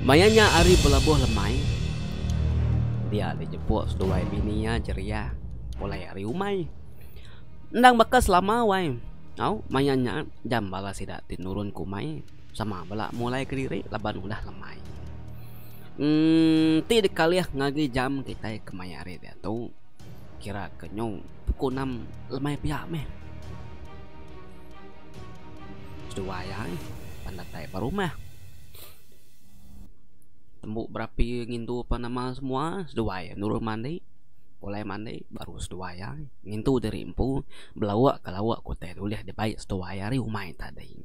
Mayanya Ari berlabuh lemai Dia dijemput seluai bini ya ceria Mulai Ari umai Nang bekas lama wai Au, mayanya jam bala sidak tinurun kumai Sama bala mulai kediri laban udah lemai Hmm, ti dekali ya ngagi jam kita ke mayari dia tu kira kenyong pukul 6 lemai pihak meh Sudah wayang, pandatai perumah rumah tembok berapi ngintu apa nama semua sedua ya nurul mandi boleh mandi baru sedua ya ngintu dari empu belawak ke lawak kota itu lihat dia baik sedua ya rumah tadi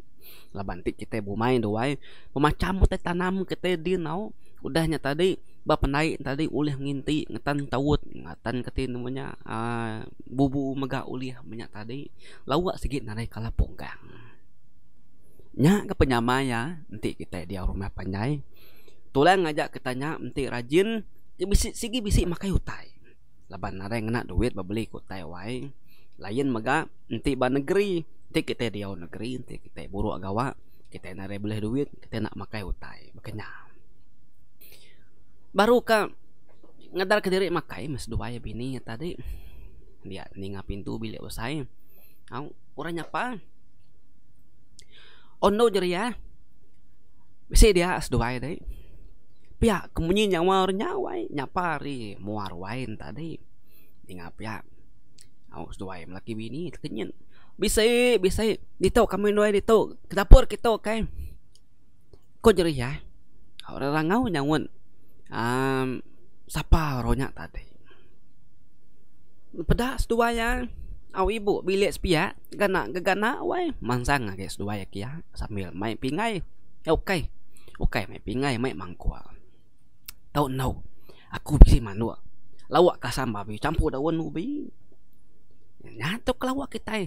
labanti kita bumain dua memacam kita tanam kita di nau udahnya tadi bap naik tadi ulih nginti ngetan tawut ngatan keti namanya uh, bubu mega ulih banyak tadi lawak sikit narai kalah ponggang nya ke kan. penyama ya nanti kita dia rumah panjang tulang ngajak ketanya nanti rajin bisik sigi bisik makai utai laban nare ngena duit babeli ku utai wai lain mega nanti ba negeri nanti kita diau negeri nanti kita buru agawa kita nare boleh duit kita nak makai utai bekenya baru ka ngadar ke diri makai mas dua ya bini tadi dia ninga pintu bilik usai au urang apa ondo jeria ya. bisa dia as dua ya deh pihak kemunyi nyawar nyawai nyapari muar wain tadi ingat pihak awak sudah wain laki bini terkenyen bisa bisa dito kami doai dito ke dapur kita kai ko jeri ya eh. orang rangau nyawun um, siapa ronyak tadi pedas sudah eh. ya Aw ibu bilik sepia gana gegana wai mansang ke sudah eh, ya kia sambil main pingai okey okey main pingai main mangkuang tau nau aku bisi manua lawak ka sama bi campur da wonu bi nyato ka lawak kita ai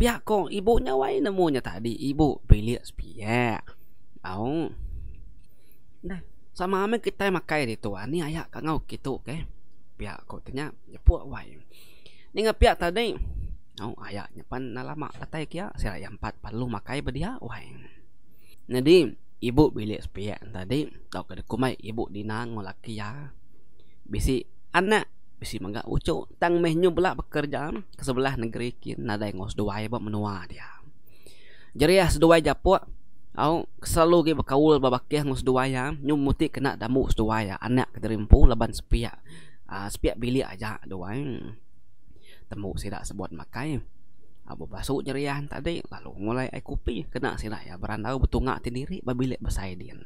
pihak ko ibunya wai namunya tadi ibu pilih sepiak au nah sama ame kita makai di tu ani ayak ka ngau kitu ke pihak ko tanya jepuk wai ni ngapiak tadi au ayak nyapan na lama atai kia sira yang empat perlu makai bedia wai Nadim, ibu bilik sepiak tadi tau kada mai? ibu dinang ngol laki ya bisi anak bisi mangga ucu tang mehnyu belak bekerja ke sebelah negeri kin nadai ngos duai ba menua dia jeria seduai japo au selalu ge bekaul babakeh ngos duai ya nyum muti kena damu seduai ya anak kedrimpu laban sepiak ah, sepiak bilik aja duai temu sida sebuat makai Aku basuh jerian tadi lalu mulai ai kopi kena sirah ya berandau betungak ti diri ba bilik besaidin.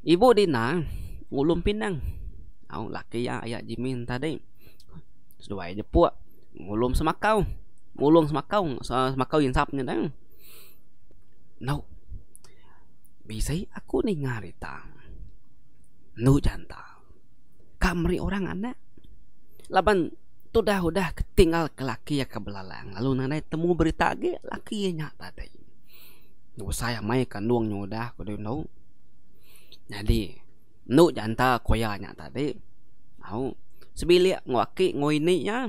Ibu Dina ulum pinang. Au laki yang ayak Jimin tadi. Sudah ai jepuk ulum semakau. Ulum semakau semakau yang sapnya dang. Nau. Bisa aku ni ngarita. Nu janta. Kamri orang anak. Laban sudah udah ketinggal ke laki ya ke belalang lalu nenek temu berita ge laki nya tadi nu saya mai kandung nya udah kudu nu jadi nu janta koyanya tadi au sebili ngwaki ngoini nya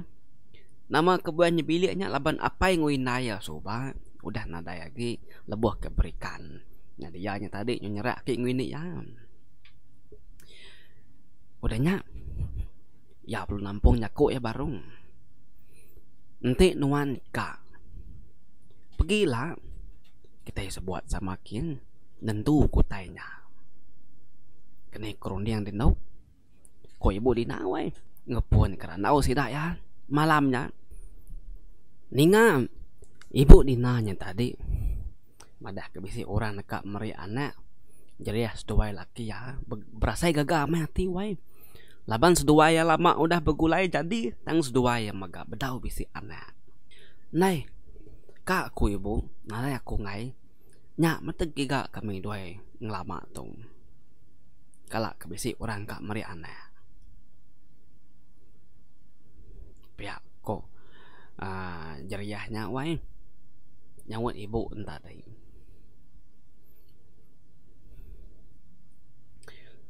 nama kebuan nya biliknya laban apa yang ngoina ya soba udah nada ya ge lebuh keberikan jadi ya nya tadi nyerak ki ngoini ya udah nya ya perlu nampung nyakuk ya barung nanti nuan ka pergilah kita yang sebuat samakin tentu kutainya kena kerundi yang dinau kau ibu dinawai eh? ngepun kerana nau sida ya malamnya ninga ibu dinanya tadi madah kebisi orang nekak meri anak jadi ya laki ya berasa gagal mati wife Laban sedua ya lama udah begulai jadi tang sedua ya maga bedau bisi anak. Nai, kak ku ibu, nalai aku ngai, nyak mateng giga kami dua ngelama tu. Kalak kebisi orang kak meri anak. Pihak ko, uh, ah, jeriahnya wai, nyawut ibu entah dahi.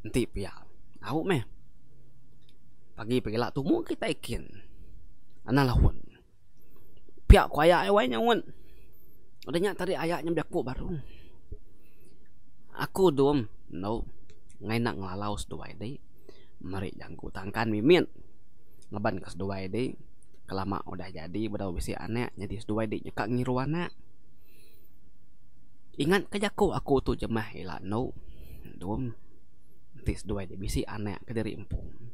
Nanti pihak, aku meh, pagi pergi lah tu mungkin tak ikin anak lahun pihak ku ayah ayah wainya wun udah nyak tadi ayahnya biar ku baru aku dum no ngai nak ngelalau sedua ide mari jangku tangkan mimin ngeban ke sedua ide kelama udah jadi berapa besi aneh jadi sedua ide nyekak ngiruana ingat kejaku aku tu jemah ilah no dum tis dua ide besi aneh kediri empung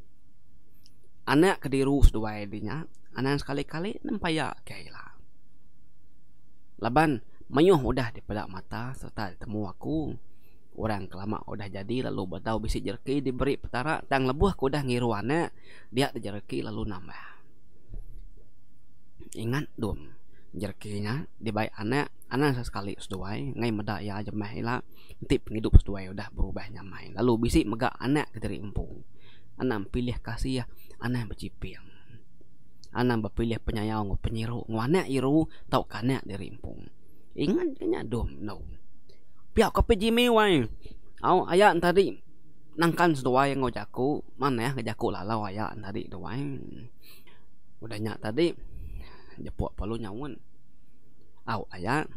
anak kediru sedua edinya anak sekali-kali nampaya kaila laban menyuh udah di pelak mata serta temu aku orang kelama udah jadi lalu batau bisi jerki diberi petara tang lebuh aku udah ngiru anak dia jerki lalu nambah ingat dum jerkinya dibaik anak anak sekali seduai ngai meda ya jemah ila tip hidup seduai udah berubah nyamain lalu bisi megak anak kediri empung anak pilih kasih ya. anak bercipiang anak berpilih penyayang penyiru nganak iru tau kanak dirimpung ingat kanya dom no biar kau pergi mewai au ayah tadi nangkan sedua yang ngau jaku mana ya ngajaku lalau ayah tadi doa udah nyak tadi jepuk perlu nyawun au ayah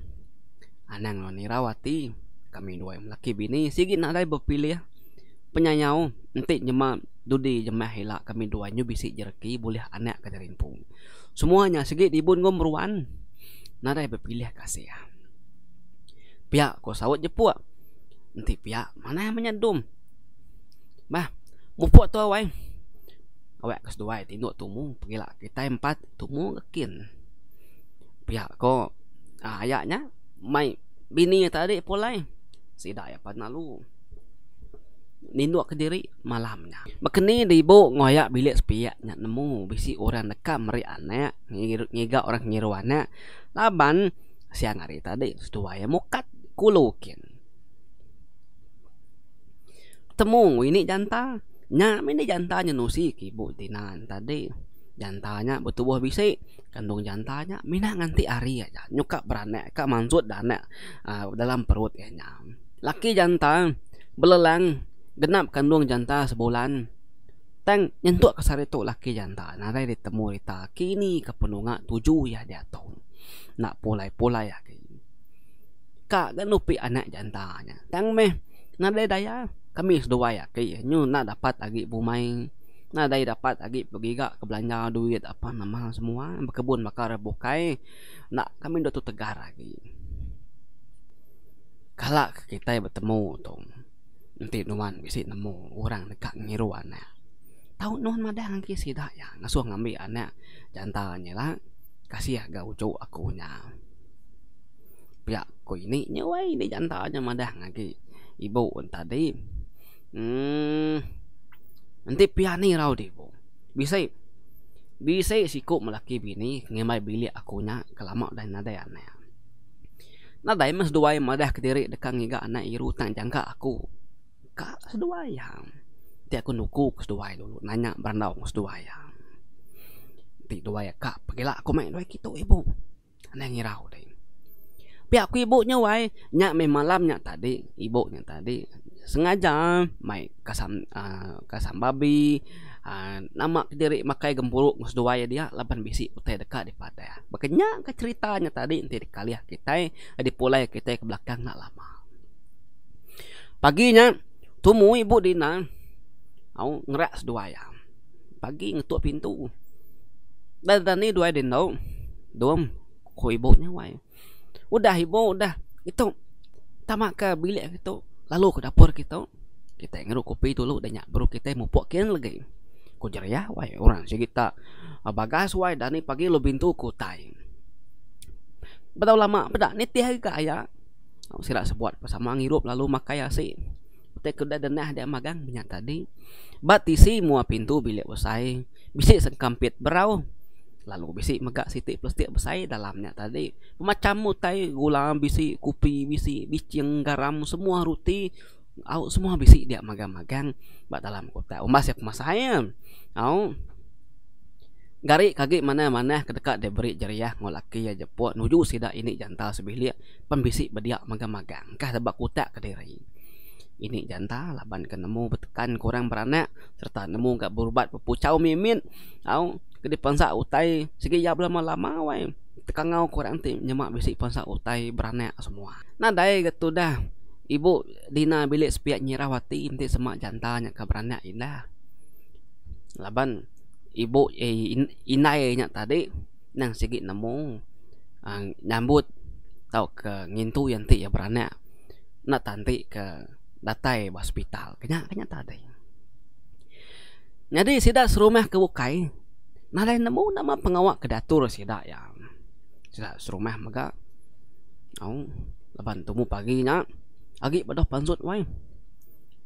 anak ngau nirawati kami dua yang laki bini sigit nak ada berpilih penyanyau nanti nyemak Dudi jemaah hilak kami duanya bisik jerki boleh anak kata rimpung. Semuanya segi dibun gom ruan. Nada yang berpilih kasih ya. Pihak ko sawat je puak. Nanti pihak mana yang menyedum. Bah, mupuak tu awai. Awak kes dua tinduk tumu pergilah kita empat tumu kekin. Pihak ko ah, ayaknya mai bini tadi pulai. Sidak ya padna nalu Nindu ke diri malamnya. Makni ribu ngoyak bilik sepiak nak nemu bisi orang neka meri anak ngiga orang ngiruana. Laban siang hari tadi setuaya mukat kulukin. Temu ini janta nya ini jantanya nusi kibu tinan tadi jantanya betul buah bisi kandung jantanya mina nganti hari aja ya nyuka beranek ka mansut danek uh, dalam perut ya nyam laki jantan belelang genap kandung janta sebulan. Tang nyentuk ke sarito laki janta. Narai ditemu rita kini ke penunga tuju ya dia tahu. Nak pulai-pulai ya ke. Kak genupi anak jantanya. Tang meh narai daya kami sedua ya ke. Nyu nak dapat lagi bumai. Narai dapat lagi pergi gak ke belanja duit apa nama semua. Berkebun bakar bukai. Nak kami dah tu tegar lagi. Kalak kita bertemu tong nanti nuan bisi nemu orang dekat ngiruan ya. Tahu nuan mada angki sida ya, ngasuh ngambi ane jantanya lah. Kasih ya gau cu aku nya. Ya ko ini nyewa ini jantanya mada ngaki ibu tadi. Hmm, nanti piani rau di bu. Bisa bisa siku melaki bini ngemai bili aku nya kelama dan nada ya. Nada emas dua yang mada kediri dekang ngiga anak iru tang jangka aku buka sedua ayam Nanti aku nuku ke sedua ayam dulu Nanya berandau ke sedua ayam Nanti dua ayam kak Pergilah aku main dua ayam kita ibu Anak yang ngirau deh tapi aku ibunya wai Nyak main malam nyak tadi Ibunya tadi Sengaja Mai kasam uh, Kasam babi uh, Nama kediri Makai gempuruk Ngusdua ya dia Laban bisi Utai dekat di patah Bekenya ke ceritanya tadi Nanti dikali ya kita eh. Dipulai kita ke belakang Nak lama Paginya Tumu ibu dina au ngeras dua ya. Pagi ngetuk pintu. Dan dan ni dua dina. Dom ko ibu nya wai. Udah ibu udah. Itu tama ke bilik itu lalu ke dapur kita. Kita ngeru kopi dulu dan nyak baru kita mupuk kian lagi. Ku ya wai orang si kita. Ah, bagas wai dan ni pagi lu pintu ku tai. Betul lama, betul. Nanti hari ke ayah, sila sebuat bersama ngirup lalu makai asik tekuda denah dia magang banyak tadi. Batisi mua pintu bilik usai. Bisi sengkampit berau. Lalu bisi megak siti plus tiap besai dalamnya tadi. Macam mutai gula bisi kopi bisi bicing garam semua roti. Au semua bisi dia magang-magang bak dalam kota. Umbas siap masahaya. Au Garik kaki mana-mana ke dekat dia beri jeriah ngolaki ya jepuk nuju sida ini jantal sebilik pembisik berdiak magang-magang kah sebab kutak ke diri ini janta laban ke nemu betekan kurang beranak serta nemu gak berubat pepucau mimin au ke depan sa utai segi ya belum lama wai tekang au kurang tim nyemak bisik pan sa utai beranak semua nah dai gitu dah ibu dina bilik sepiat nyirawati inti semak janta nya ke beranak indah laban ibu eh, in, inai nya tadi nang segi nemu ah, nyambut tau ke ngintu yang ti ya beranak nak tanti ke datai hospital. Kenyak kenyak tadi. Jadi sida serumah ke bukai. Nalai nemu nama pengawak ke datur lah sida ya. Sida serumah maga. aw, oh, laban tumu pagi nak. Ya. Agi bedah pansut wai.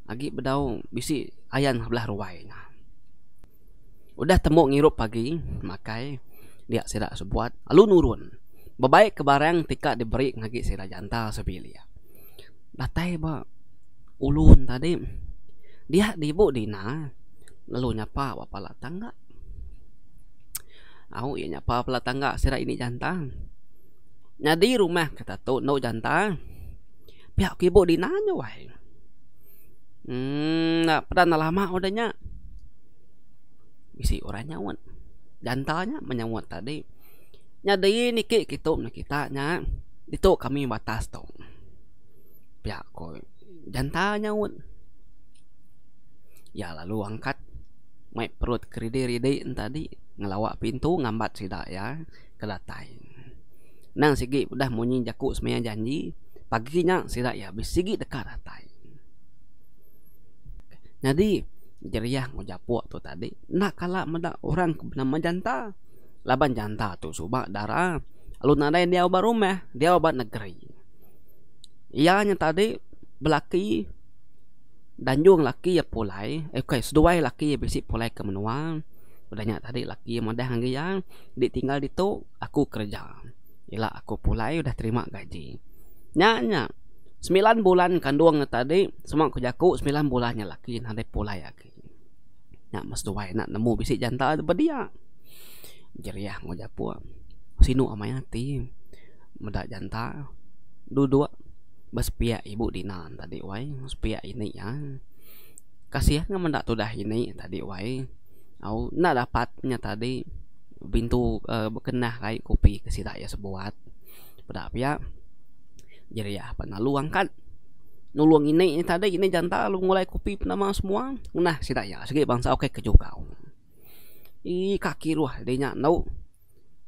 Agi bedau bisi ayan belah ruai nya. Udah temu ngirup pagi, makai dia sida sebuat alun nurun. Bebaik ke tika diberi ngagi sida janta sebilia. Ya. Datai ba ulun tadi dia di ibu dina lalu nyapa apa lah tangga au ya nyapa apa lah tangga sira ini jantan nyadi rumah kata tu no jantan pihak ibu dina nya wai hmm nak pada na lah lama odanya bisi orang nyawan jantanya menyawat tadi nyadi niki kitu kita nya itu kami batas tu pihak koi dan tanya un ya lalu angkat mai perut keride ride tadi ngelawak pintu ngambat sida ya ke latai nang sigi udah munyi jaku semaya janji paginya sida ya bisigi dekat latai jadi jeriah ngojapu tu tadi nak kala meda orang nama janta laban janta tu subak darah lalu nadai dia baru meh dia obat negeri Ianya tadi belaki dan juang laki ya polai eh, okey sudah laki ya besi polai ke menua banyak tadi laki yang modal hangi yang ditinggal di tu aku kerja ila aku polai udah terima gaji nya nya 9 bulan kandung tadi semua aku jaku 9 bulannya laki yang hari polai lagi nya mas dua nak nemu besi janta tadi ya jeriah ngojapu sinu amanya ti meda janta dua dua bersepiak ibu dina tadi wai sepiak ini ya kasihan ngan mendak tu dah ini tadi wai au nak dapatnya tadi pintu uh, berkenah kai kopi kasih tak ya sebuat pada apa ya jadi ya pernah luang kan nuluang ini ini tadi ini janta lu mulai kopi nama semua nah si tak ya sikit bangsa oke okay, kejuka i kaki ruah dia nak nau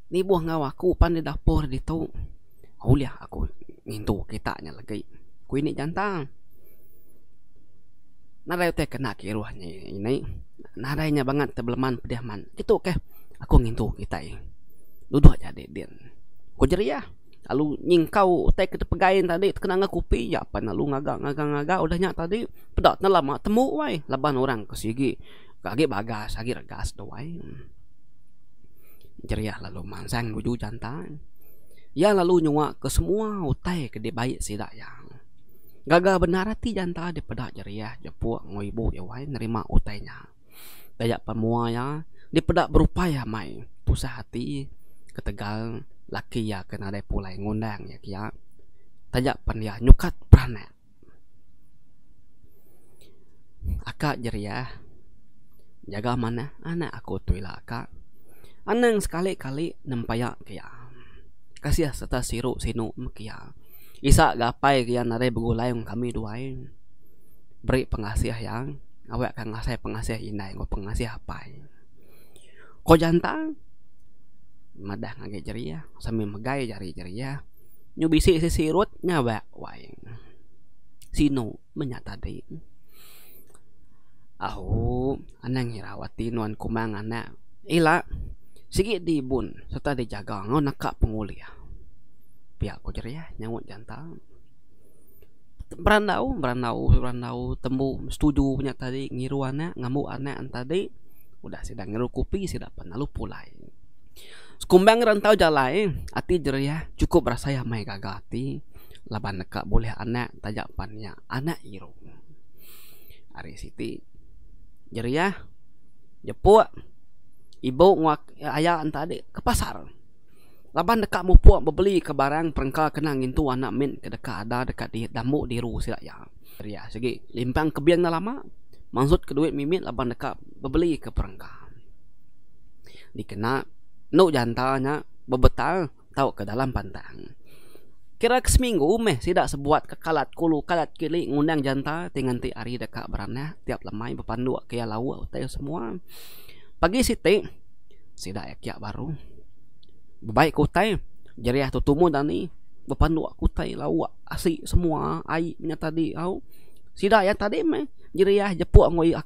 ni buah ngawaku pandai dapur di tu Aulia aku ngintu kita nya lagi ku ini jantan narai teh kena kiruhnya ini narainya banget tebleman pedih man gitu ke aku ngintu kita ini duduk aja dedin ku jeri ya lalu nyingkau teh ke pegain tadi kena ngakupi ya apa lalu ngaga ngaga ngaga udah nyak tadi pedak lama temu wai leban orang ke sigi kaget bagas kaget regas doai jeriah lalu mansang nuju jantan yang lalu nyawa ke semua utai ke dia baik sidak yang. Gagal benar hati janta daripada jariah jepuk ngoibu ya wai nerima utainya. Dayak pemua ya, dia pedak berupaya mai pusah hati ketegal laki ya kena dai pulai ngundang ya kia. Tajak pandia nyukat pranak. Akak jeriah Jaga mana anak aku tuila akak Anang sekali-kali nempayak kia kasih lah serta siru sinu mekia. Ya. Isa gapai kia nare begulai kami dua eh. Beri pengasih yang awak akan ngasih pengasih inai ngau pengasih apa eh. Ko jantang madah ngage jeria ya. sambil megai jari jeria ya. nyubisi si sirut nyawa waing sino menyata di aku anang hirawati nuan kumang anak ila Sikit di bun Serta di jaga Ngau nakak pengulia ah. Biar aku ceria ah, Nyawut jantan Berandau Berandau Berandau Tembu Setuju punya tadi Ngiru anak Ngamuk anak tadi Udah sedang ngiru kopi Sedang penalu pulai Sekumbang rentau jalan Ati ceria ah, Cukup rasa ya Mai gagal hati Laban nekak boleh anak Tajak pannya Anak iru Ari Siti Jeriah Jepuk Ibu ngak ayah anta adik ke pasar. Laban dekat mu puak bebeli ke barang perengkal kenang itu anak min ke dekat ada dekat di damu di ru silak ya. Ria segi limpang ke biang lama. Maksud ke duit mimin laban dekat bebeli ke perengkal. Dikena nu jantanya bebetal tau ke dalam pantang. Kira ke seminggu meh tidak sebuat ke kalat kulu kalat kili ngundang jantan tinganti ari dekat beranah tiap lemai bepandu ke ya lawa tayo semua pagi siti si daek ya baru baik kutai jari atu tumu dani bepandu aku tai lawak lah, asi semua ai minya tadi au sida yang tadi me jeriah jepu ngoi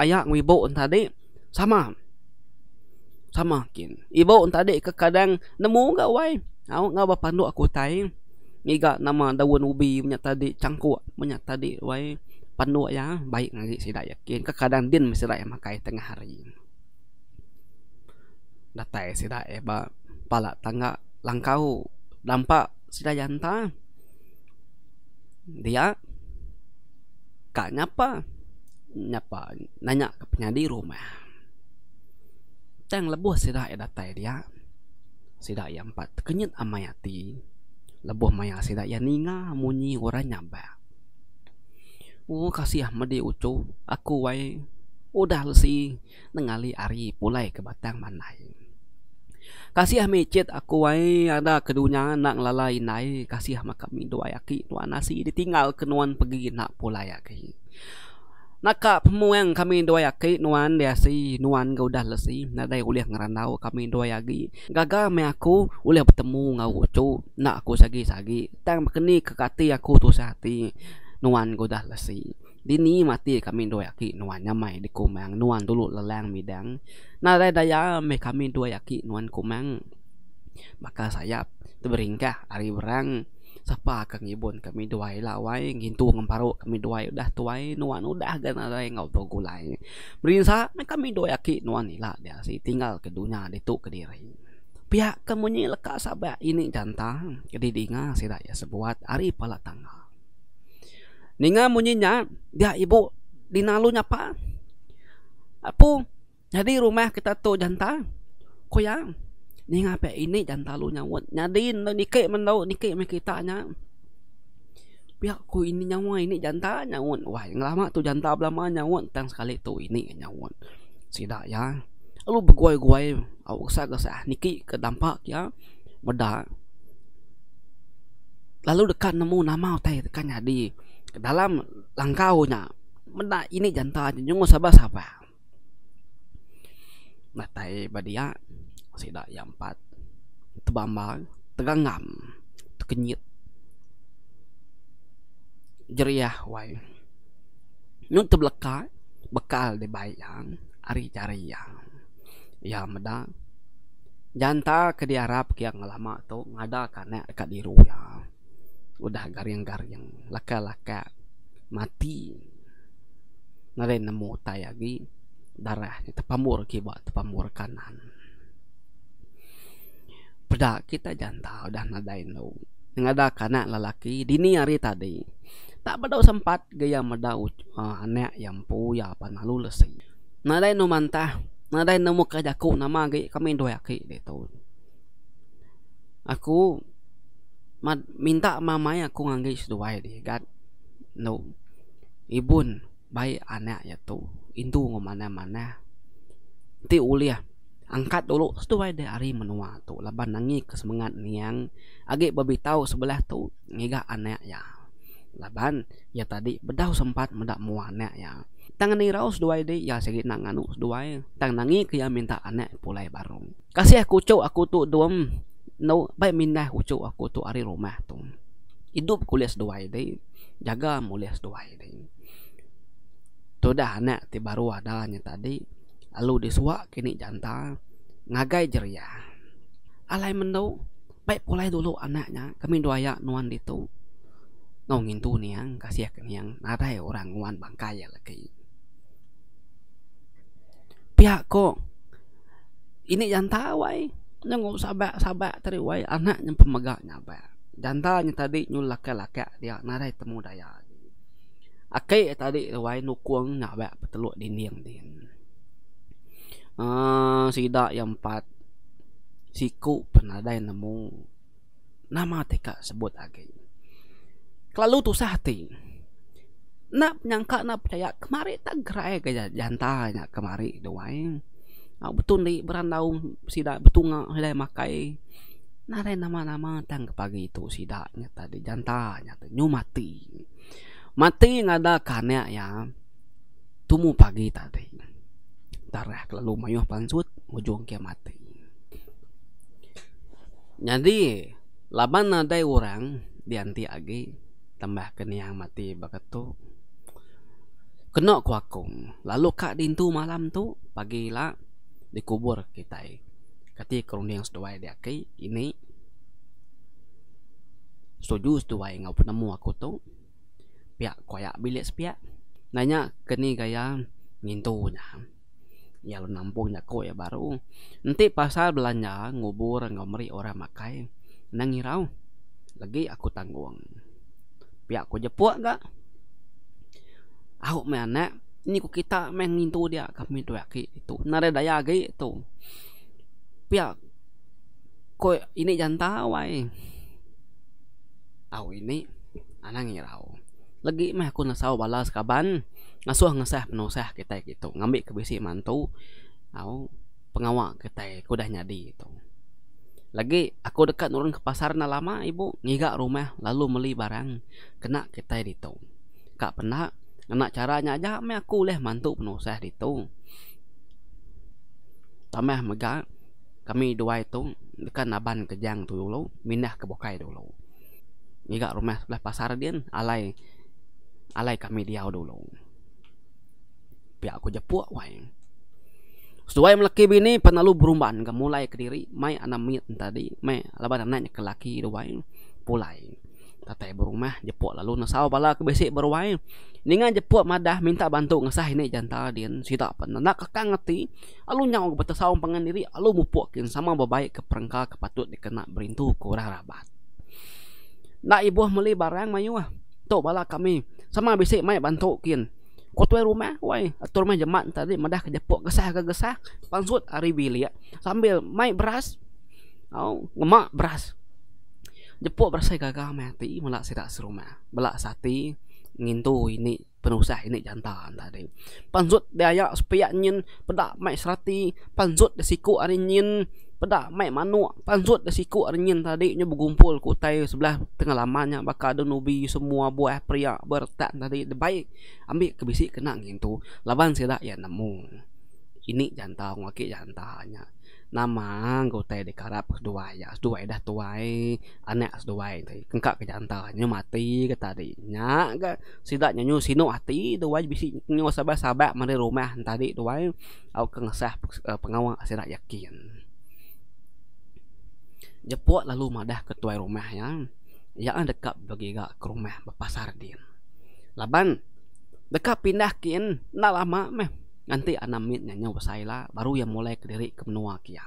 aya ngoi bo tadi sama sama kin ibo tadi ke kadang nemu ga wai au ngau bepandu aku tai miga nama daun ubi minya tadi cangku minya tadi wai pandu ya baik ngagi sida yakin ke kadang din mesti ra makai tengah hari ini data sida e ba pala tangga langkau dampak sida janta dia ka nyapa nyapa nanya ke penyadi rumah tang lebuh sida e eh, data dia sida yang empat kenyet amayati lebuh maya sida yang ninga munyi orang nyamba Oh kasih Ahmad ucu aku wai udah lesi nengali ari pulai ke batang manai Kasih ame chat aku wai ada kedunya nak lalai nai kasih ame kami doa yaki doa nasi ditinggal kenuan pergi nak pula yaki. Naka pemuang kami doa yaki nuan dia si nuan ga udah lesi nadai uliah ngaranau kami doa yaki. Gaga me aku uliah bertemu ngau cu nak aku sagi sagi tang bekeni kekati aku tu sehati nuan ga udah lesi di ni mati kami dua yaki nuan nyamai di kumang nuan dulu lelang midang na dai daya me kami dua yaki nuan kumang maka saya teberingkah ari berang sapa kang ibun kami dua lawai ngintu ngemparu kami dua udah tuai nuan udah gana dai ngau to gulai merinsa me kami dua yaki nuan ila dia si tinggal ke dunia di tu kediri pihak kemunyi leka sabak ini jantah kedidinga sida ya sebuat ari pala tanggal Ninga munyinya dia ibu dinalunya apa? Apo? Jadi rumah kita tu janta. Ko ya. Ninga pe ini janta lu nyawut. Jadi nikai mendau nikai me kita nya. Pihak ko ini nyawa ini janta nyawut. Wah, yang lama tu janta lama nyawut tang sekali tu ini nyawut. Sida ya. Lu begoi-goi au gesa-gesa nikai ke dampak ya. Medak. Lalu dekat nemu nama utai dekat nyadi dalam langkahnya mena ini jantan jengo sabar sabar nah tai badia sida yang empat tebambang tegangam kenyit jeriah wai nun tebleka bekal de bayang ari jariang ya meda janta ke diarap kiang lama tu ngada kanek dekat diru yang udah garing-garing laka-laka mati nare nemu tayagi darah tepamur kibat tepamur kanan pada kita jantau dah nadain lo ngada kana lalaki dini hari tadi tak pada sempat gaya meda uh, eh, anak yang puya apa nalu lesi nadain lo mantah nadain nemu kajaku nama gaya kami doyaki di tahun aku Ma, minta mamai aku nganggil situ baik deh. Gat, kan? no. Ibun, baik anak ya tu. Itu ngomana mana. Ti uliah. Angkat dulu situ baik deh hari menua tu. Laban nangi kesemangat niang. Agi babi tahu sebelah tu ngiga anak ya. Laban ya tadi bedau sempat mendak muane ya. Tangan ni raus dua ide ya segit nang anu dua. Tang nangi ke ya minta anak pulai barung. Kasih aku cok aku tu duem nau baik minah ucu aku tu ari rumah tu. Hidup kuliah seduai deh. Jaga mulia seduai deh. Tu dah anak ti baru adanya tadi. Lalu disuak kini jantan ngagai jeria. Alai mendau baik pulai dulu anaknya kami doaya nuan ditu. Nau ngintu niang kasih akan yang narai orang nuan bangkai ya lagi. Pihak kok ini jantan wai nyungup sabak sabak teriway anak yang pemegah nyaba jantanya tadi nyul laka laka dia narai temu daya akai tadi riway nukung nyaba petelok niang din Ah sidak yang empat siku penadai nemu nama teka sebut agi kelalu tu sahati nak nyangka nak percaya kemari tak gerai ke jantanya kemari riway Uh, betul ni berandau sida betunga helai makai. Narai nama-nama tang pagi itu sida nyata di janta nyata nyu mati. Mati ngada kane ya. Tumu pagi tadi. Tarah kelalu mayu pansut ujung ke mati. Jadi laban ada orang dianti agi tambah kene yang mati begitu. Kena kuakung. Lalu kak dintu malam tu pagi lah dikubur kita eh. Kati kerunia yang setuai dia kai ini setuju setuai ngau penemu aku tu pihak koyak bilik sepiak nanya kini gaya ngintunya ya lu nampungnya kau ya baru nanti pasal belanja ngubur ngau meri orang makai nangirau lagi aku tanggung pihak ku jepuk gak aku mana ni ku kita main ngintu dia kami dua ya, ke itu nare daya ke itu pia ko ini janta wai au ini anang irau lagi mah aku nasau balas kaban ngasuh ngasah penusah kita gitu ngambil kebisi mantu au pengawal kita ku dah nyadi itu lagi aku dekat nurun ke pasar na lama ibu ngiga rumah lalu beli barang kena kita itu kak pernah Enak caranya aja me aku leh mantu penuh seh itu. Tameh mega kami dua itu dekat naban kejang tu dulu, minah ke bokai dulu. Iga rumah sebelah pasar dia alai alai kami dia dulu. Pihak aku jepuk wai. Suai meleki bini penalu berumban ke mulai ke diri mai anak mit tadi mai laban anaknya ke laki dua pulai. pulai tatai berumah jepuk lalu nasau bala ke besi berwai ninga jepuk madah minta bantu ngesah ini jantar dien sida penenak kakak ngerti alu nyau ke betah saung pangan diri alu mupukin sama bebaik ke perengka kepatut dikena berintu kurah rabat nak ibuah meli barang mayu ah tu bala kami sama besi mai bantu kin Kau rumah, wai, atur mai jemaat tadi, madah ke jepuk, gesah ke gesah, pansut, hari bilia, sambil mai beras, oh, ngemak beras, Jepuk berasa gagah mati Melak sedak serumah Belak sati Ngintu ini penusah ini jantan tadi Panzut daya supaya nyin Pedak mai serati Panzut desiku ari nyin Pedak mai manu Panzut desiku ari nyin tadi Nya bergumpul kutai sebelah tengah lamanya Baka ada nubi semua buah pria bertak tadi Baik ambil kebisik kena ngintu Laban sedak ya nemu Ini jantan wakil jantanya okay, นามังกูแต่เด็กรับสุดวัยสุดวัยได้ตัวไออันเนี้ยสุดวัยที่กังกับกิจอันต่อเนี่ยมาตีก็ตาดิเนี่ยก็สิ่งใดเนี่ยนู้นสิ่งโน้ตีตัวไอบิสิเนี่ยสบายสบายมันได้รู้ไหมตาดิตัวไอเอากังเสะเอ่อผู้กำกับสิ่งใดยักยินจะพูดแล้วรู้มาได้ก็ตัวไอรู้ไหมยังยังอันเด็กกับบางทีก็กรุ๊ปไหมไปพัสดีนแล้วบันเด็กกับพินักยินน่ารักมากไหม nanti anak mit nyanyo basaila baru yang mulai ke diri ke menua kia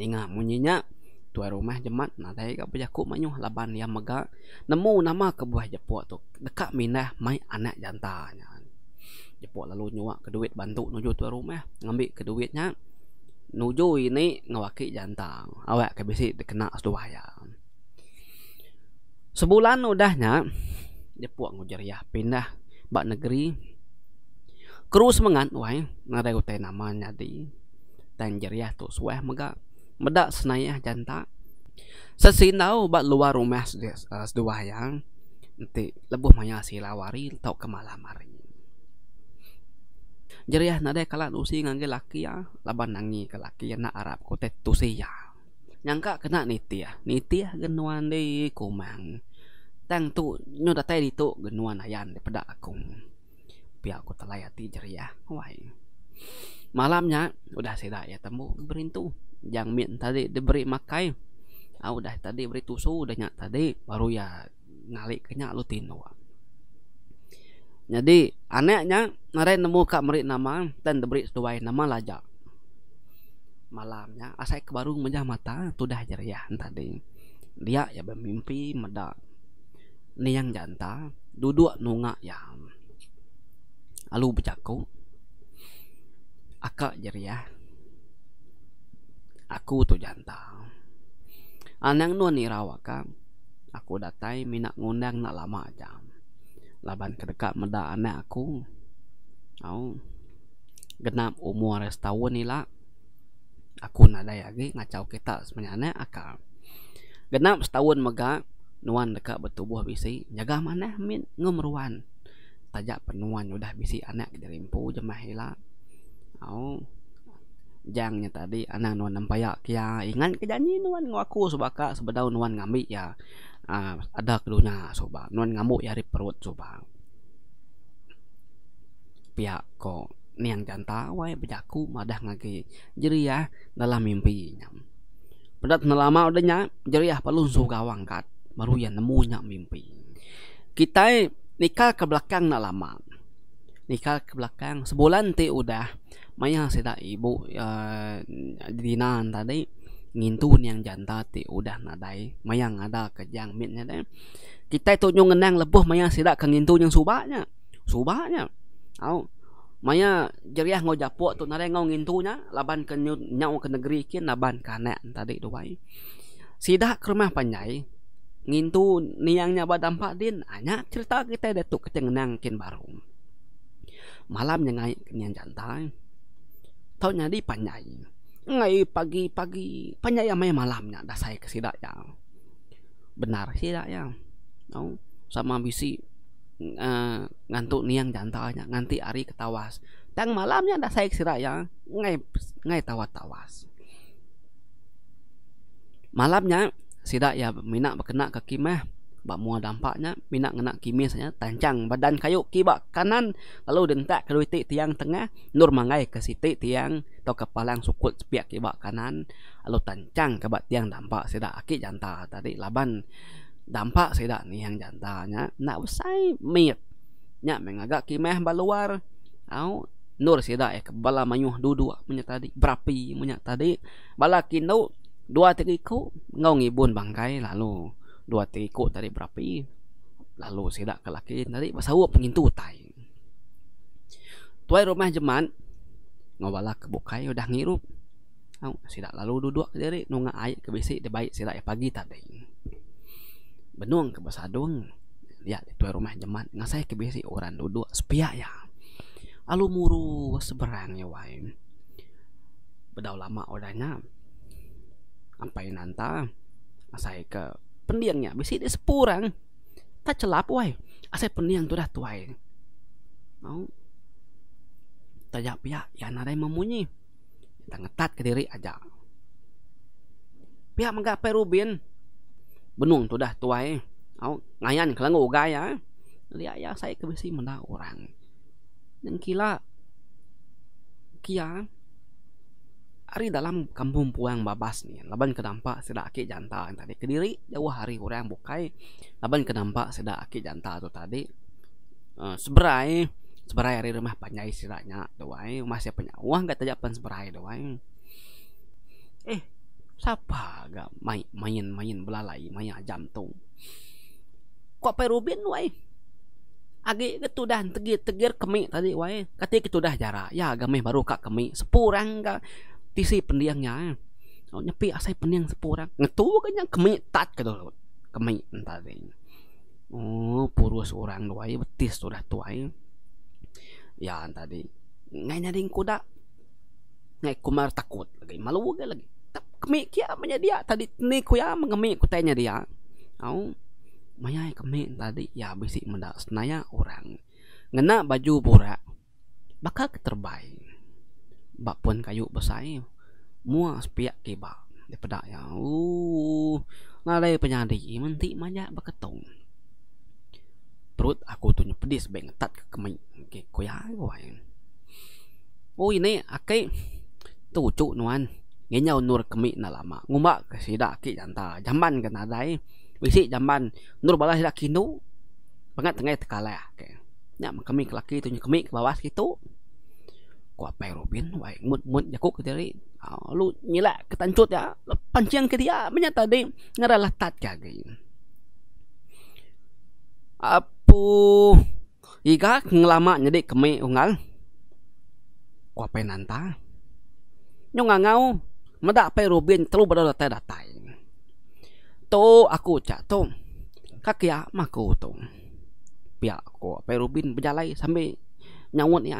ninga munyinya tua rumah jemat nadai ka bejaku manyuh laban yang mega nemu nama ke buah jepuk tu dekat minah mai anak jantanya Jepo lalu nyua ke duit bantu nuju tua rumah ngambil ke duitnya nuju ini ngawaki jantan awak ke bisi dikena sedua ya sebulan udahnya jepo ngujar ya pindah bak negeri kru semangat wah eh, nare utai nama nyadi tanjer ya tu suah mega medak senayah janta sesinau bat luar rumah ah, sedua yang nanti lebuh maya silawari tau ke malam hari jadi ya nade kalah tusi ngangge laki ya laban nangi ke laki ya nak arab kote tusi ya nyangka kena niti ya niti ya genuan di kumang tang tu nyudatai di tu genuan ayan di pedak akung pihak kota layak tijer ya Wai. malamnya udah sedak ya temu berintu yang min tadi diberi makai ah udah tadi beri tusu udah nyak tadi baru ya ngalik kenyak lutin jadi anehnya nare nemu kak merik nama dan diberi sesuai nama lajak malamnya asai ah, ke baru menjah mata tudah ya tadi dia ya bermimpi medak ni yang janta duduk nungak yang Alu bercakau Akak jeria Aku tu jantang Anang nuan ni rawak Aku datai minak ngundang nak lama aja. Laban kedekat meda anak aku Au oh. Genap umur setahun ni lah Aku nak daya lagi ngacau kita sebenarnya anak akak Genap setahun megak Nuan dekat bertubuh bisi Jaga mana min ngemruan pajak penuan udah bisi anak dirimpu jemaah hilang oh jangnya tadi anak nuan nampaya kia ya. ingat kejani nuan ngaku sebaka sebedau nuan ngambi ya uh, ada kedunya soba nuan ngamuk ya di perut soba pihak ko ni yang janta wai bejaku madah ngagi jeriah dalam mimpi nyam pedat nelama udah nyam jeriah palun suka wangkat baru ya nemunya mimpi kita nikah ke belakang nak lama nikah ke belakang sebulan tu udah maya saya ibu uh, eh, dinan tadi ngintun yang janta ti udah nadai mayang ada kejang mitnya deh kita itu nyung ngenang lebuh maya sida ke ngintun yang subaknya subaknya au maya jeriah ngau japo tu nare ngau ngintunya laban ke nyau ke negeri kin laban ke anak tadi dubai sida ke rumah panjai ngintu niangnya badan Pak Din hanya ah, cerita kita detuk kita ngenang kin baru malam yang ngai kenyang jantai tau nyadi panyai ngai pagi pagi panyai amai malamnya dah saya kesidak ya benar sidak ya no? sama bisi uh, ngantuk niang jantanya nganti hari ketawas tang malamnya dah saya kesidak ya ngai ngai tawa tawas malamnya sidak ya minak berkena ke kimah eh. bak mua dampaknya minak ngena kimis eh, saja, tancang badan kayu kibak kanan lalu dentak ke titik tiang tengah nur mangai ke sitik tiang atau kepala yang sukut sepiak kibak kanan lalu tancang ke bat tiang dampak Sida aki janta tadi laban dampak Sida ni yang jantanya nak usai mit nya mengagak kimeh baluar au nur Sida ya kebala mayuh dudu menya tadi berapi menya tadi bala kinau dua terikut ngau ngibun bangkai lalu dua terikut tadi berapi lalu sida ke laki tadi basau pengintu tai tuai rumah jeman ngau bala ke bukai udah ngirup au sida lalu duduk diri nunga air ke bisi de baik sida ya pagi tadi benuang ke basadung ya tuai rumah jeman ngasai ke bisi orang duduk sepia ya alu muru seberang ya wai bedau lama odanya Ampai nanta Asai ke pendiangnya Bisi di sepurang Tak celap wai Asai pendiang tu dah tuai Mau Tajak pihak Ya narai memunyi Kita ngetat ke diri aja Pihak mengga perubin Benung tu dah tuai Mau ngayan kelengu gaya Lihat ya saya kebisi menda orang Dan kila Kia Kia hari dalam kampung puang babas ni laban kenampak sedak akik janta tadi kediri jauh hari orang bukai laban kenampak sedak akik janta tu tadi uh, seberai seberai hari rumah panjai sedaknya doai rumah siapa nya wah enggak tajak pan seberai doai eh siapa agak main main main belalai main jam tu kok pai rubin doai Agi itu dah tegir-tegir kemik tadi wai. Katik itu dah jarak. Ya gameh baru kak kemik. Sepurang kak ti si eh. ah, pendiang nya oh, nyepi asai pendiang sepurang ngetu ke nya kemi tat ke dulu kemi entar oh purus orang duai betis sudah tuai ya tadi ngai nyaring kuda ngai kumar takut lagi malu ge lagi tap kemi kia menyedia tadi ni ku ya mengemi ku tanya dia au oh, maya kemi tadi ya bisi mendak senaya orang ngena baju pura bakal terbaik bak pun kayu besar ni mua sepiak ke bak daripada ya uh nalai penyadi menti banyak berketong perut aku tunya pedis baik ngetat ke kemai ke koya koya oh ini ake tu cu nuan ngenyau nur kemik na lama ngumbak ke sida ke janta jamban ke nadai wisi jamban nur balas sida kinu pengat tengah tekalah ke nyak kemik laki tunya kemik ke bawah situ กว่าไปโรบินไว้มุดมุดยากุกเทรีเอาลูนี่แหละกระตันจุดยาปัญเชียงกระดิยาไม่เนี่ยตาดิงระลัตัดกะกิอาปูอีกักงลามะเนี่ยดิเขมีงั้นกว่าไปนันตายงงาเงามาดักไปโรบินทะลุบดอดแต่ดัตไตโตอากูจะโตกักยามากูโตเปียกกว่าไปโรบินไปยาไล่สัมเบยังวันเนี่ย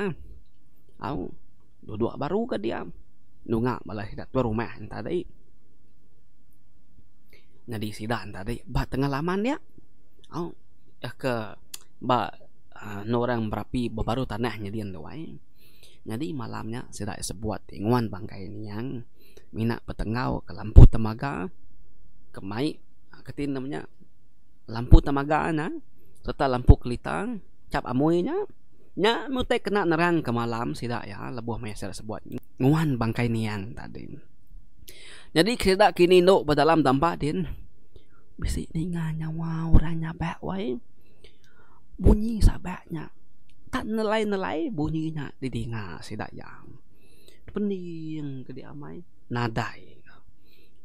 Au, duduk baru ke diam. Nungak balas tak tua rumah entah tadi. Ngadi sidan tadi, ba tengah laman ya. Au, dah ke ba uh, norang berapi baru tanahnya dia tu ai. Jadi malamnya sida sebuat tinguan bangkai ini yang minak petengau ke lampu temaga kemai ah, ketin namanya lampu temaga na serta lampu kelitang cap amoinya Nya mute kena nerang ke malam sida ya lebuh maya sel sebuat nguan bangkai nian tadi. Jadi kita kini no dalam tampak din. Bisi ni nganya wow ranya bak wai. Bunyi sabaknya. Tak nelai nelai bunyinya di dinga sida ya. Pening ke dia mai nadai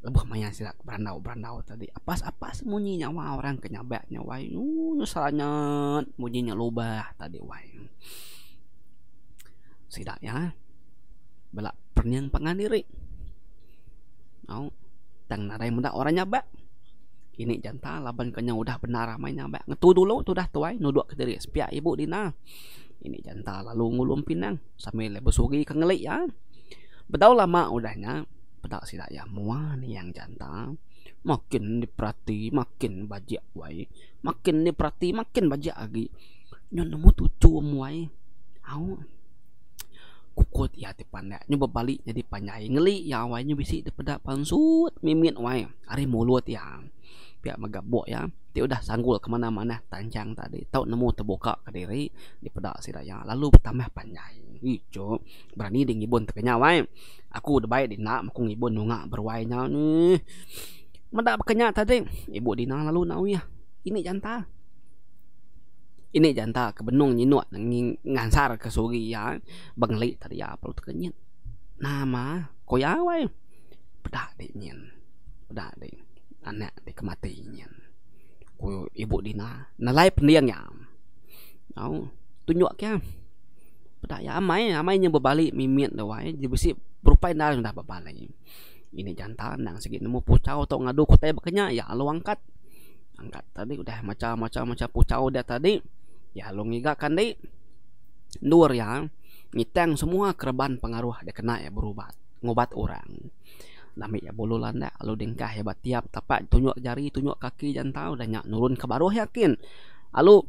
lebih banyak sih lah berandau berandau tadi apa apa semunyi nyawa orang kenyabak nyawa ini salahnya bunyinya loba tadi wah tidak ya bela pernian pengandiri mau oh, tang narai muda orang nyabak ini jantan laban kenyang udah benar ramai nyabak ngetu dulu tu dah tuai nuduk ke diri sepiak ibu dina ini jantan lalu ngulum pinang sambil lebesugi kengelik ya betul lama udahnya pedak sih ya muan yang jantan makin diperhati makin bajak wai makin diperhati makin bajak lagi nyon nemu tu cuam wai au kukut ya ti pandak nyoba balik jadi panjai ngeli ya wai nyu bisi di pedak pansut mimin wai ari mulut ya pihak megabok ya dia udah sanggul ke mana-mana tanjang tadi tahu nemu terbuka ke diri di pedak si yang lalu pertama panjai hijau berani di ngibun terkenya wai aku udah baik di nak aku ngibun nunga berwai ni medak bekenya tadi ibu dina lalu nau ya ah. ini janta ini janta ke benung nyinuat ngansar ke suri ya bengli tadi ya perlu terkenyit nama koyawai pedak di nyin pedak di nyin អាអ្នកទីកម្មាទីញៀនគួយអ៊ីបុឌីណាណឡៃភ្នៀងញ៉ាំអោទុញក់គេបតាយ៉ាម៉ៃអាម៉ៃញ៉ាំបបាលីមីមៀនទៅវ៉ៃយីបិសិប្រុបៃណាស់ណាបបាលីអ៊ីនេះចាន់តាណាងសិគីណមពូចៅតងអាដូខតេបកញ្ញាយ៉ាលងកាត់អង្កាត់តាឌីឧដែម៉ាចាម៉ាចាម៉ាចាពូចៅដែតាឌីយ៉ាលងងីកាកាន់ឌីនួរយ៉ាងញីតាំង semua kerban pengaruh dia kena ya berubat ngobat orang dah mik ya bulu landa alu dengkah ya batiap tapak tunjuk jari tunjuk kaki jan tahu dah nyak nurun ke baruh yakin alu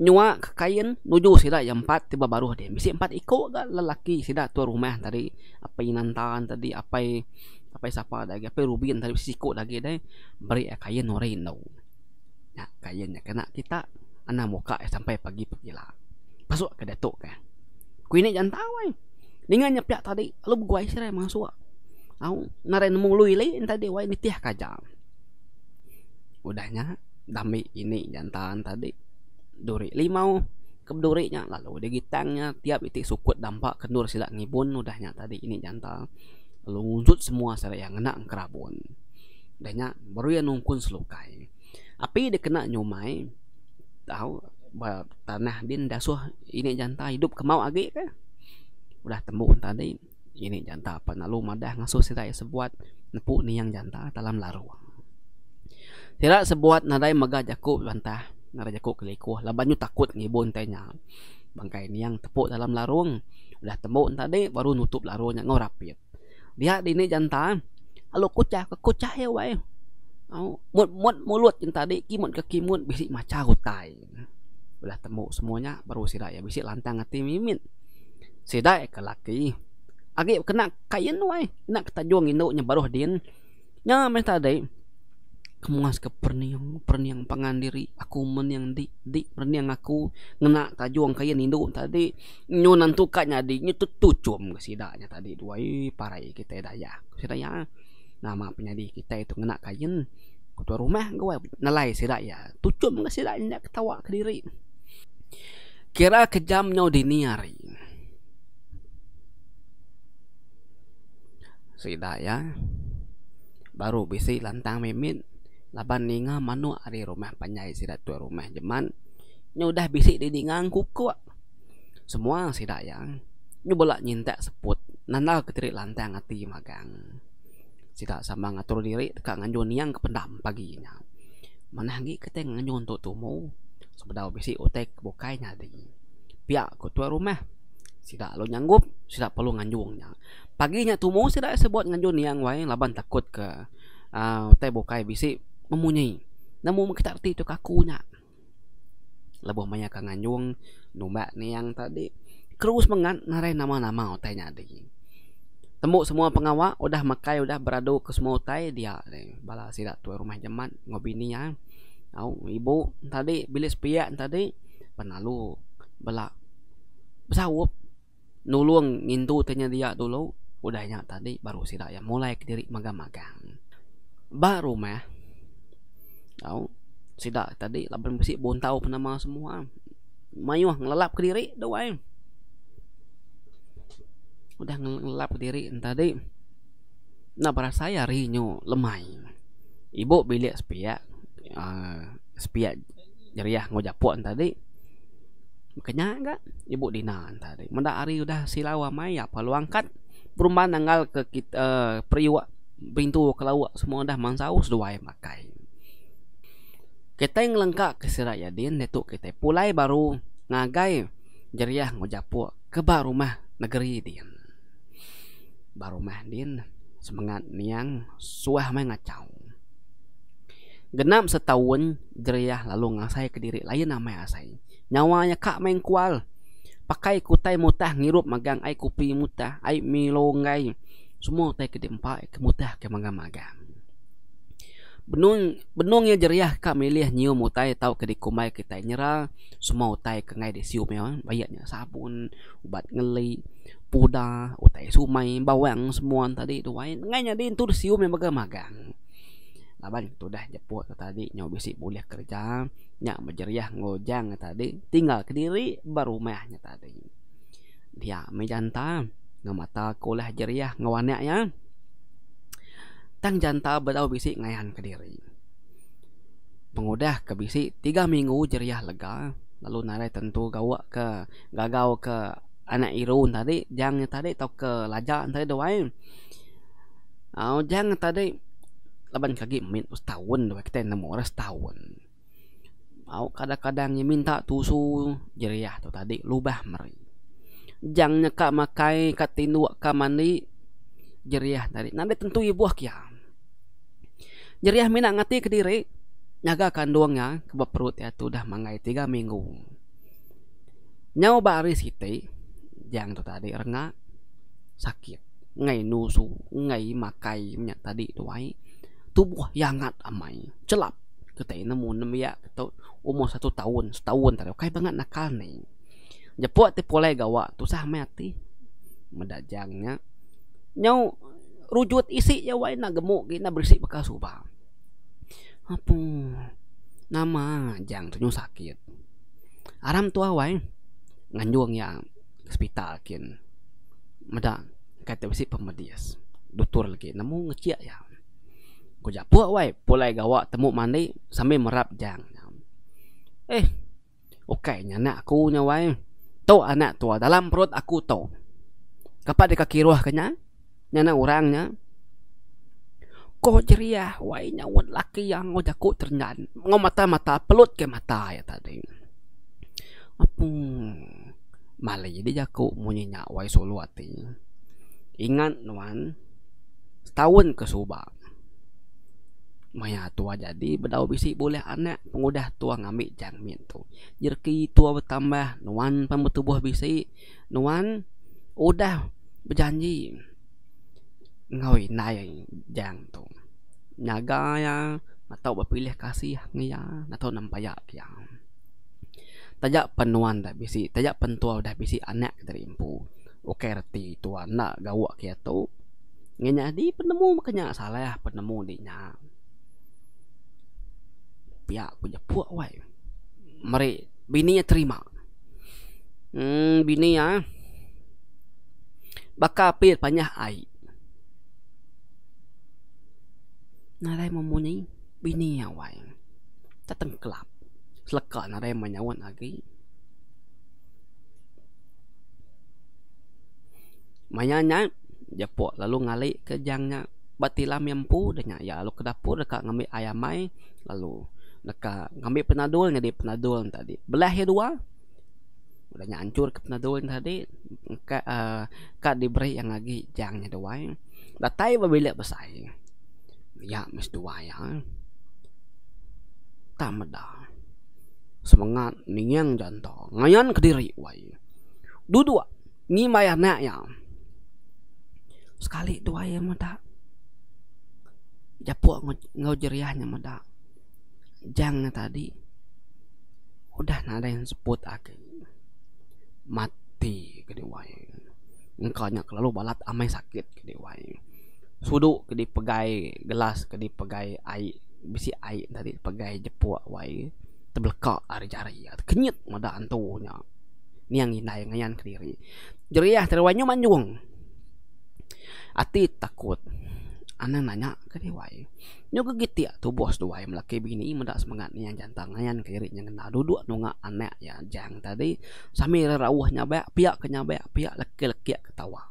nyua kain nuju sida yang empat tiba baru dia mesti empat ikut ke lelaki sida tu rumah tadi apa inantan tadi apa apa siapa lagi apa rubin tadi mesti ikut lagi deh beri eh, kain norin tau ya kainnya kena kita anak muka eh, sampai pagi pergi lah pasuk ke datuk ke kuih ni jangan tahu eh dengan nyepiak tadi lu berguai sirai masuk au naren mung lui le enta de wai nitih kajam udahnya dami ini jantan tadi duri limau ke duri nya lalu de gitangnya tiap itik sukut dampak kendur sila ngibun udahnya tadi ini jantan lalu wujud semua sare yang ngena kerabun udahnya baru ya nungkun selukai api de kena nyumai tahu tanah din dasuh ini jantan hidup kemau agi ke udah tembuk tadi ini janta apa nak luma dah ngasu sira ya sebuat nepu ni yang janta dalam laru sira sebuat nadai maga jakup bantah nara jakup kelikuh labanyu takut ngibun tanya bangkai ni yang tepuk dalam larung udah tembok tadi baru nutup larungnya ngau rapit dia dini janta alu kucah ke kucah ya wae oh, mut mut mulut yang tadi kimut ke kimut bisi maca hutai udah tembok semuanya baru sira ya bisi lantang ngati mimin sida ke laki agi kena kain wai kena ketajuang indo nya baruh din nya mai tadi kemuas ke perniang perniang pangan diri aku men yang di di perniang aku ngena tajuang kain indo tadi nyu nantukanya di nyu tu tucum ke sidanya tadi wai parai kita daya kita ya nama penyadi kita itu ngena kain ketua rumah gue nelay sidak ya tucum ke sidanya ketawa ke diri kira kejam nyau dini hari sida ya baru bisi lantang mimin laban ninga manu ari rumah panyai sida tu rumah jeman nya udah bisi di dingang kuku ah. semua sida ya nya bola nyintak seput nanda ketiri lantang ati magang sida sama ngatur diri ka nganjun yang kependam paginya mana ngi kete nganjun untuk tumu sebedau bisi utek bukainya di pihak ketua rumah Sida lo nyanggup, sida perlu nganjungnya. Paginya tu mau sida sebuat nganjung ni yang wayang laban takut ke uh, teh bokai bisi memunyai. Namun kita arti itu kakunya. Lah Lebih banyak kang nganjung numbak ni yang tadi. Terus mengat narai nama-nama otainya di. Temu semua pengawal, udah makai, udah beradu ke semua otai dia. Di. Bala sida tu rumah jemat, ngobini ya. Oh, ibu tadi bilis piak tadi penalu belak besawup nulung ngintu tanya dia dulu udahnya tadi baru sila ya mulai ke diri magang-magang baru mah tahu sila tadi laban besi bon tahu pernah semua mayu ngelap ke diri doain eh. udah ngelap ke diri tadi nah para saya rinyo lemai ibu bilik sepiak uh, sepiak jeriah ngojapuan tadi kenyak ga ibu ya, dina tadi menda hari udah silawa mai apa lu angkat perumah nangal ke kita uh, eh, periwa pintu ke lawak semua dah mansaus dua ai makai kita yang lengkap ke sirat yadin netuk kita pulai baru ngagai jeriah ngojapu ke bar rumah negeri din bar rumah din semangat niang suah mai ngacau genap setahun jeriah lalu ngasai ke diri lain namai asai asai nyawanya kak main kual pakai kutai mutah ngirup magang ai kopi mutah ai milongai semua tai ke dempak ke mutah ke magang magang benung benung yang jeriah kak milih nyium mutai tau ke dikumai ke tai nyerah semua utai ke ngai di siup ya banyaknya sabun ubat ngeli pudar utai sumai bawang semua tadi tu wain ngai nyadin tur siup yang magang magang Laban tu dah jepuk tu tadi Nyo bisik boleh kerja Nyak berjeriah ngojang tadi Tinggal ke diri berumahnya tadi Dia mejanta Ngemata kulah jeriah ngewanak ya Tang janta berdau bisik ngayan ke diri Pengudah ke bisik Tiga minggu jeriah lega Lalu narai tentu gawak ke Gagau ke anak irun tadi Jangan tadi tau ke lajak tadi doain Oh, jangan tadi laban kagi min setahun dua kita enam orang setahun mau kadang-kadang minta tusu jeriah tu tadi lubah meri jangnya kak makai kak tindu kak mandi jeriah tadi nanti tentu ibu kia ya. jeriah mina ngati ke diri nyaga kandungnya ke perut ya tu dah mangai tiga minggu nyawa baris kita jang tu tadi rengak sakit ngai nusu ngai makai minyak tadi tuai tubuh yangat amai celap kita ini mau nemia ya. kita umur satu tahun setahun tadi kaya banget nakal ni jepuk ti pola gawa tu sah mati medajangnya nyau rujut isi ya wai nak gemuk kita bersih bekas ubah apa nama jang tu sakit aram tua wai nganjuang ya hospital kin medang kata bersih pemedias doktor lagi namu ngecia yang Ku japo wai, pulai gawa temu mandi sambil merap jang. Eh. Okey, nyana aku nya wai. Tau anak tua dalam perut aku tau. Kapa de kaki ruah kenya? Nyana orangnya. Ko ceria wai nyawut laki yang ngojaku ternyan. Ngo mata-mata pelut ke mata ya tadi. Apa? Malah jadi jaku munyi nyak wai solo ati. Ingat nuan. Setahun ke subang. Maya tua jadi bedau bisik boleh anak pengudah tua ngambil jangmin tu. Jerki tua bertambah nuan pembetubuh bisik nuan udah berjanji ngawi nai jang tu. Nyaga ya atau berpilih kasih ngia ya, atau nampaya kia. Tajak penuan dah bisik tajak pentua dah bisik anak dari impu. Oke reti tua nak gawak kia tu. Ngenyadi penemu makanya salah penemu dinya. nyam pihak punya puak wai. Mari bininya terima. Hmm bini ya. Baka pit panyah ai. Narai memuni bini ya wai. Tatang kelap. Selaka narai menyawan lagi. Manyanya japok lalu ngalik ke jangnya batilam yang pu dengan ya lalu ke dapur dekat ngambil ayam mai lalu Neka ngambil penadol ngadi penadol tadi. Belah dia dua. Udah hancur ke penadol tadi. Ka uh, ka diberi yang lagi jangnya dua. Datai eh. babilak besai. Eh. Ya mes dua ya. Eh, ha. Tamada. Semangat ningyang janto. Ngayan ke diri wai. Dudua ni maya nak ya. Sekali dua ya mata. Japuk ngau jeriahnya mata jang tadi udah nada yang sebut aku mati gede wae engkau nya kelalu balat amai sakit gede wae sudu gede pegai gelas gede pegai air bisi air tadi pegai jepuk wae tebelkak ari jari kenyit mada antunya ni yang indah ngayan kediri jeriah terwanyo manjung ati takut Anang nanya ke dia wai. Nyo ke tu bos tu wai melaki begini, mendak semangat ni yang jantang ayan kiri nya kena duduk nunga anak ya jang tadi. Sambil rawuh nyabek pihak ke nyabek pihak leki-leki ketawa.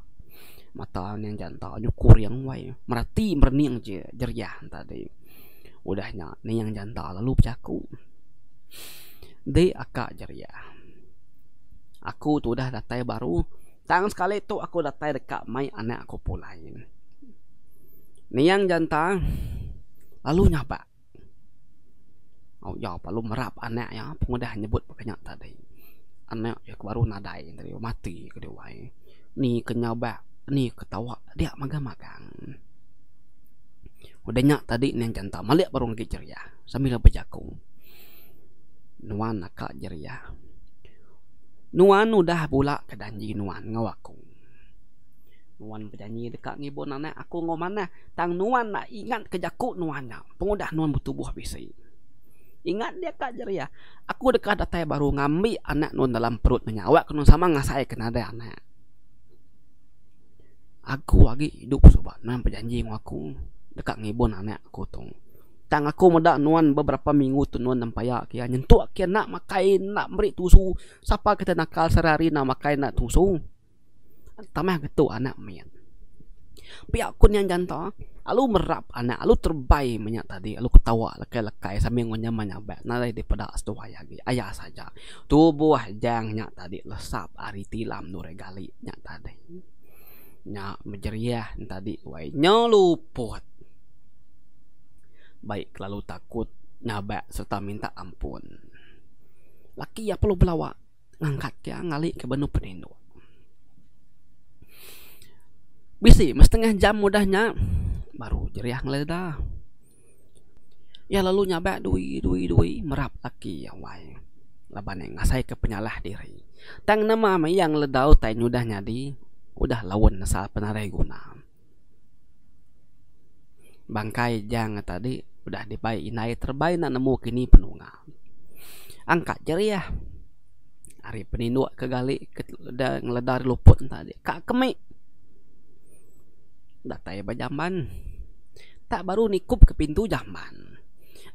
Mata yang jantan nyo kuring wai. Merati merning je jeriah tadi. Udahnya ni yang jantan lalu pecaku. Dei akak jeriah. Aku tu dah datai baru. Tang sekali tu aku datai dekat mai anak aku pulain niang jantan lalu nyapa oh ya perlu merap anak ya pengudah nyebut pakainya tadi anak ya baru nadai dari mati ke dewa ni kenyaba ni ketawa dia magang-magang udah nyak tadi niang jantan malik baru lagi ceria sambil bejakung nuan nakak ceria Nuan udah pula ke danji Nuan ngawakung. Nuan berjanji dekat ngibu nanak eh. aku ngau mana eh. tang nuan nak ingat kerja kejaku nuannya pengudah nuan bertubuh bisai ingat dia kak ya. aku dekat datai baru ngambil anak nuan dalam perut menyawak kena sama ngah saya kena ada anak aku lagi hidup sobat nuan berjanji ngau aku dekat ngibu anak aku tu tang aku muda nuan beberapa minggu tu nuan nampaya kia nyentuh kia nak makai nak beri tusu siapa kita nakal sehari nak makai nak tusu Tambah ketua anak main Pihak kun yang jantar ah. Alu merap anak Alu terbaik banyak tadi Alu ketawa lekai-lekai Sambil ngonya menyabat Nalai daripada astuwa lagi Ayah saja Tubuh jang nyak tadi Lesap hari tilam Nure gali nyak tadi Nyak menjeriah tadi Wai nyoluput Baik lalu takut Nyabat serta minta ampun Laki ya perlu belawa Ngangkat ya ngali ke benu penindua Bisi, setengah jam mudahnya Baru jeriah ngeledah Ya lalu nyabak dui dui dui Merap laki ya wai Labane ngasai ke penyalah diri Tang nama ame yang ledau tai nyudah nyadi Udah lawan nasal penarai guna Bangkai jang tadi Udah dipai inai terbaik nak nemu kini penunga Angkat jeriah Ari peninduk kegali Ngeledari luput tadi Kak kemik datai bajaman. Tak baru nikup ke pintu jaman.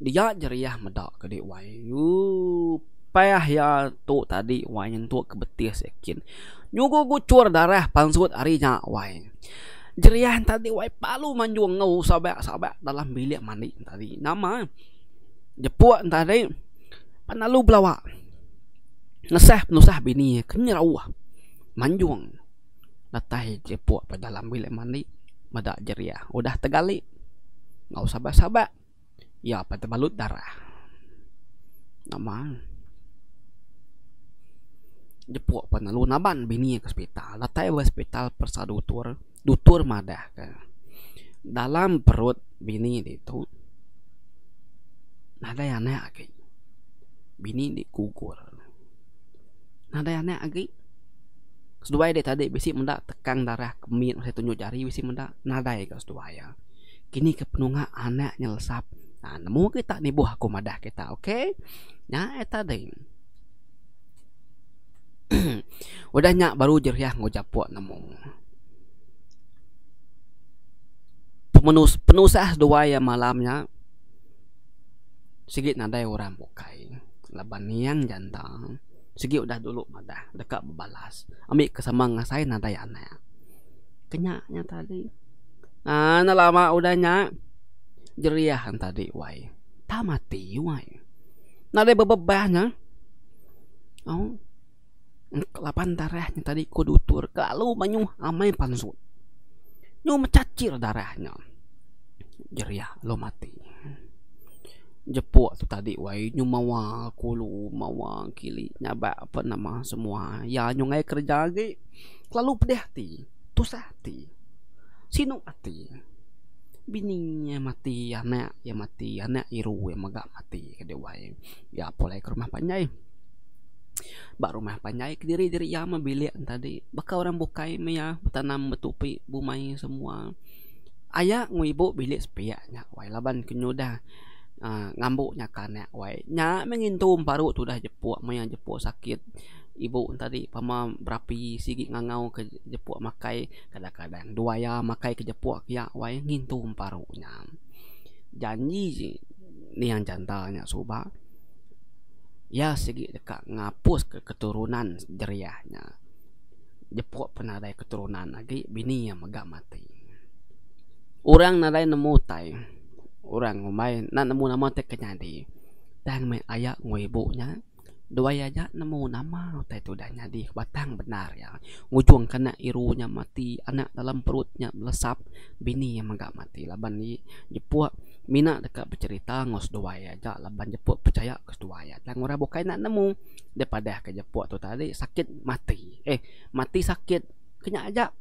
Dia jeriah medak ke dek wai. Payah ya tu tadi wai yang tu ke betis yakin. Nyugo gucur darah pansut arinya wai. Jeriah tadi wai palu manjuang ngau sabak sabak dalam bilik mandi tadi. Nama jepuk tadi panalu belawa. Ngesah penusah bini kenyerau manjuang. Datai jepuk pada dalam bilik mandi Mada jeria, udah tegali, nggak usah basa-basa. Ya apa terbalut darah. Nama. Jepuk panalu naban bini ke hospital. Latai hospital persa dutur, dutur mada. Dalam perut bini itu, nada yang aneh lagi. Bini dikugur. Nada yang aneh lagi. Sedua dia tadi bisi mendak tekan darah kemit saya tunjuk jari bisi mendak nadai ke sedua ya. Kini ke penunga anak nyelesap. Nah, nemu kita ni buah aku madah kita, okey? Nah, eta eh, tadi. Udah nyak baru jeriah ngucap puak nemu. Pemenus penusah dua ya malamnya. Sigit nadai orang bukai. Laban niang jantang. Sige udah dulu madah dekat membalas. Ambil kesama ngah saya nanti ya nak. Kenyaknya tadi. Nah, nah lama udah nyak. Jeriahan tadi wai. Tak mati wai. Nah dia bebebahnya. Oh. Kelapan darahnya tadi kudutur. Kalau banyak amai pansut. Nyum cacir darahnya. Jeriah lo mati jepuk tu tadi wai nyu mawa kulu mawa kili nyaba apa nama semua ya nyu ngai kerja ge lalu pedih hati tu hati sinu hati bininya mati anak ya mati anak iru ya maga mati kede wai ya pulai ke rumah panjai Bak rumah panjai ke diri diri ya mabilik tadi bakal orang bukai meya tanam betupi bumai semua ayah ngui ibu bilik sepiaknya wai laban kenyudah ha, ngambuknya kan ya wai nya mengin tu baru tu dah jepuk maya jepuk sakit ibu tadi pama berapi sigit ngangau ke jepuk makai kadang-kadang dua ya makai ke jepuk ya wai ngin tu baru nya janji je. ni yang jantanya suba ya sigit dekat ngapus ke keturunan jeriahnya jepuk penarai keturunan lagi bini yang megak mati orang narai nemu tai orang ngomai nak nemu nama tak kenyadi dan mai ayak ngoi bu nya dua aja nemu nama tai tu dah nyadi batang benar ya ngujuang kena irunya mati anak dalam perutnya melesap bini yang enggak mati laban ni jepuak mina dekat bercerita ngos dua aja laban jepuak percaya ke dua aja dan lah orang bukai nak nemu daripada ke jepuak tu tadi sakit mati eh mati sakit kenya aja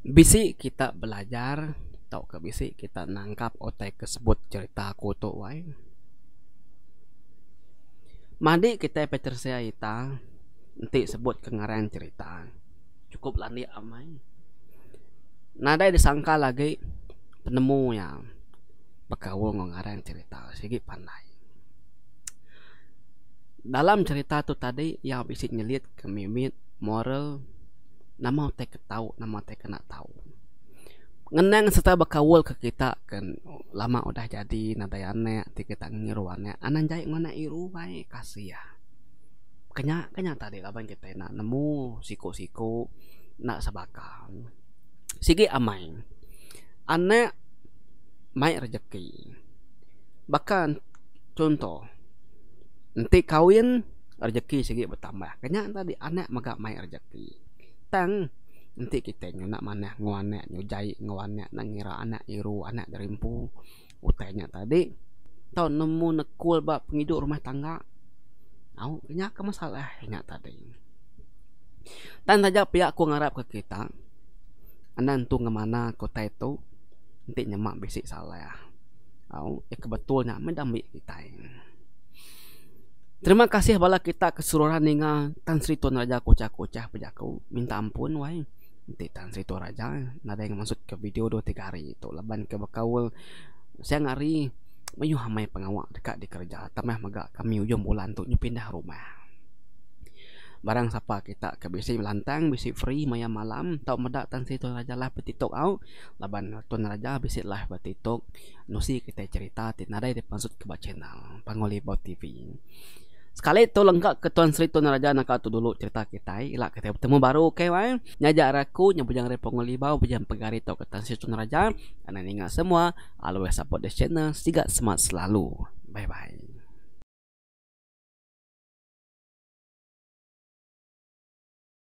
bisi kita belajar tau ke bisi kita nangkap otai kesebut cerita aku tu wai mandi kita peter saya ita nanti sebut kengaran cerita cukup landi amai nadai disangka lagi penemu yang bekawo ngengaran cerita sigi pandai dalam cerita tu tadi yang bisi nyelit ke mimit moral nama otai ketau nama otai kena tahu. Nama ngenang serta bakawol ke kita kan lama udah jadi nada yane ti kita ngiruannya anan jai ngana iru wae kasih ya kenya kenya tadi laban kita nak nemu siku siku nak sebakan sigi amain ane mai rezeki bahkan contoh nanti kawin rezeki sigi bertambah kenya tadi anak maga mai rezeki tang nanti kita nyu nak mana ngawane nyu jai ngawane nang ngira anak iru anak dari empu utanya tadi tau nemu nekul ba penghidup rumah tangga au nya ke masalah nya tadi dan saja pihak ku ngarap ke kita anda entu ngemana kota itu nanti nyemak besik salah au ya kebetulnya mendambi kita Terima kasih bala kita keseluruhan dengan Tan Sri Tuan Raja Kocah-Kocah Pejaku. Minta ampun, wahai. Nanti tahan saya tu raja Nada eh. yang masuk ke video 2-3 hari Tu leban ke berkawal Saya ngari Mayu hamai pengawak dekat di kerja Tamah maga kami ujung bulan tu pindah rumah Barang siapa kita ke bisi melantang Bisi free maya malam Tau medak tan saya tu raja lah petitok au Laban tu raja bisi lah petitok Nusi kita cerita Tidak ada di pansut ke channel Pangoli TV Sekali itu lengkap ke Tuan Sri Tuan Raja nak tu dulu cerita kita ialah kita bertemu baru okay wei. Nyajak aku nyang bujang repong libau bujang pegari tau ke Tuan Sri Tuan Raja. Anak ingat semua always support the channel sigat smart selalu. Bye bye.